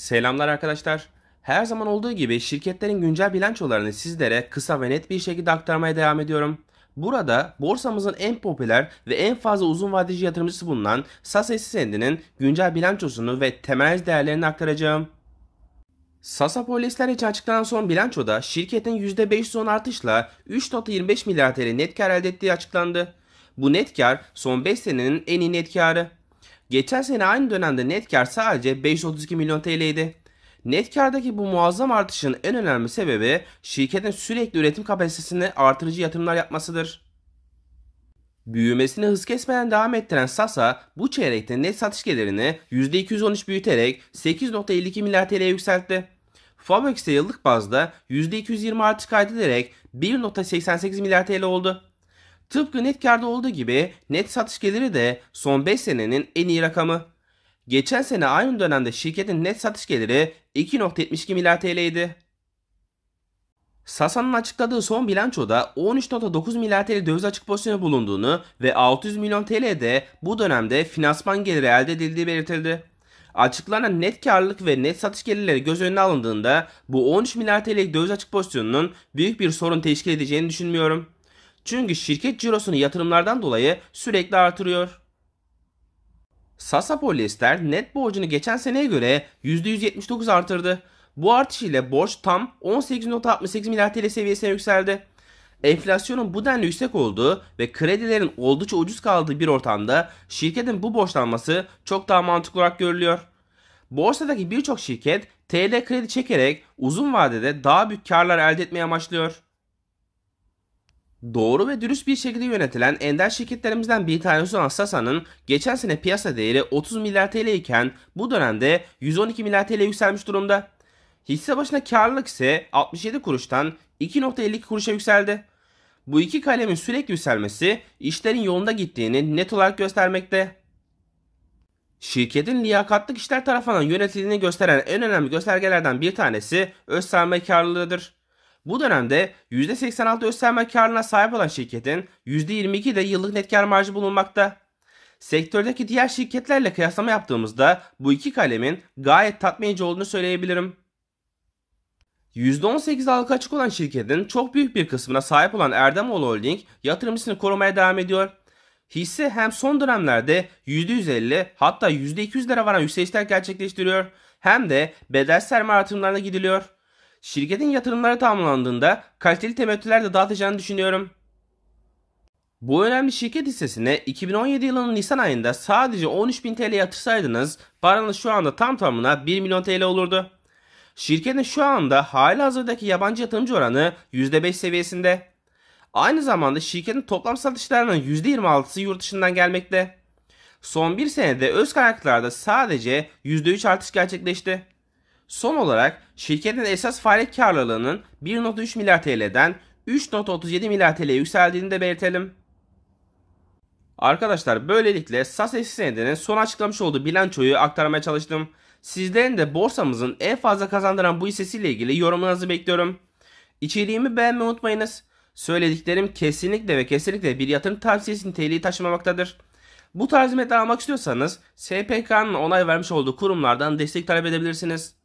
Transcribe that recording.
Selamlar arkadaşlar. Her zaman olduğu gibi şirketlerin güncel bilançolarını sizlere kısa ve net bir şekilde aktarmaya devam ediyorum. Burada borsamızın en popüler ve en fazla uzun vadeci yatırımcısı bulunan SAS Hisse Senedi'nin güncel bilançosunu ve temel değerlerini aktaracağım. Sasa Polisler için açıklanan son bilançoda şirketin %510 artışla 3.25 milyar TL net kar elde ettiği açıklandı. Bu net kar son 5 senenin en iyi net karı. Geçen sene aynı dönemde net kar sadece 532 milyon TL idi. Net kardaki bu muazzam artışın en önemli sebebi şirketin sürekli üretim kapasitesini artırıcı yatırımlar yapmasıdır. Büyümesini hız kesmeden devam ettiren Sasa bu çeyrekte net satış gelirini %213 büyüterek 8.52 milyar TL yükseltti. Fabex'e yıllık bazda %220 artış kaydederek 1.88 milyar TL oldu. Tıpkı net karda olduğu gibi net satış geliri de son 5 senenin en iyi rakamı. Geçen sene aynı dönemde şirketin net satış geliri 2.72 milyar TL idi. Sasa'nın açıkladığı son bilançoda 13.9 milyar TL döviz açık pozisyonu bulunduğunu ve 600 milyon TL'de bu dönemde finansman geliri elde edildiği belirtildi. Açıklanan net karlılık ve net satış gelirleri göz önüne alındığında bu 13 milyar TL'lik döviz açık pozisyonunun büyük bir sorun teşkil edeceğini düşünmüyorum. Çünkü şirket cirosunu yatırımlardan dolayı sürekli artırıyor. Sasa Polyester net borcunu geçen seneye göre %179 artırdı. Bu artış ile borç tam 18.68 milyar TL seviyesine yükseldi. Enflasyonun bu denli yüksek olduğu ve kredilerin oldukça ucuz kaldığı bir ortamda şirketin bu borçlanması çok daha mantıklı olarak görülüyor. Borsadaki birçok şirket TL kredi çekerek uzun vadede daha büyük karlar elde etmeye amaçlıyor. Doğru ve dürüst bir şekilde yönetilen ender şirketlerimizden bir tanesi olan Sasa'nın geçen sene piyasa değeri 30 milyar TL iken bu dönemde 112 milyar TL yükselmiş durumda. Hisse başına karlılık ise 67 kuruştan 2.52 kuruşa yükseldi. Bu iki kalemin sürekli yükselmesi işlerin yolunda gittiğini net olarak göstermekte. Şirketin liyakatlı işler tarafından yönetildiğini gösteren en önemli göstergelerden bir tanesi öz sermaye karlılığıdır. Bu dönemde %86 österme karına sahip olan şirketin %22 de yıllık net kar marjı bulunmakta. Sektördeki diğer şirketlerle kıyaslama yaptığımızda bu iki kalemin gayet tatmin olduğunu söyleyebilirim. %18 halka açık olan şirketin çok büyük bir kısmına sahip olan Erdemoğlu Holding yatırımcısını korumaya devam ediyor. Hisse hem son dönemlerde %150 hatta %200'lere varan yükselişler gerçekleştiriyor hem de bedel sermaye artımlarına gidiliyor. Şirketin yatırımları tamamlandığında kaliteli temettüler de dağıtacağını düşünüyorum. Bu önemli şirket hissesine 2017 yılının Nisan ayında sadece 13.000 TL yatırsaydınız paranız şu anda tam tamına 1 milyon TL olurdu. Şirketin şu anda hala hazırdaki yabancı yatırımcı oranı %5 seviyesinde. Aynı zamanda şirketin toplam satışlarının %26'sı yurt dışından gelmekte. Son bir senede öz kaynaklarda sadece %3 artış gerçekleşti. Son olarak şirketin esas faaliyet karlılığının 1.3 milyar TL'den 3.37 milyar TL'ye yükseldiğini de belirtelim. Arkadaşlar böylelikle SAS eski senedinin son açıklamış olduğu bilançoyu aktarmaya çalıştım. Sizlerin de borsamızın en fazla kazandıran bu hissesiyle ilgili yorumlarınızı bekliyorum. İçeriğimi beğenmeyi unutmayınız. Söylediklerim kesinlikle ve kesinlikle bir yatırım tavsiyesi niteliği taşımamaktadır. Bu tarz metin almak istiyorsanız SPK'nın onay vermiş olduğu kurumlardan destek talep edebilirsiniz.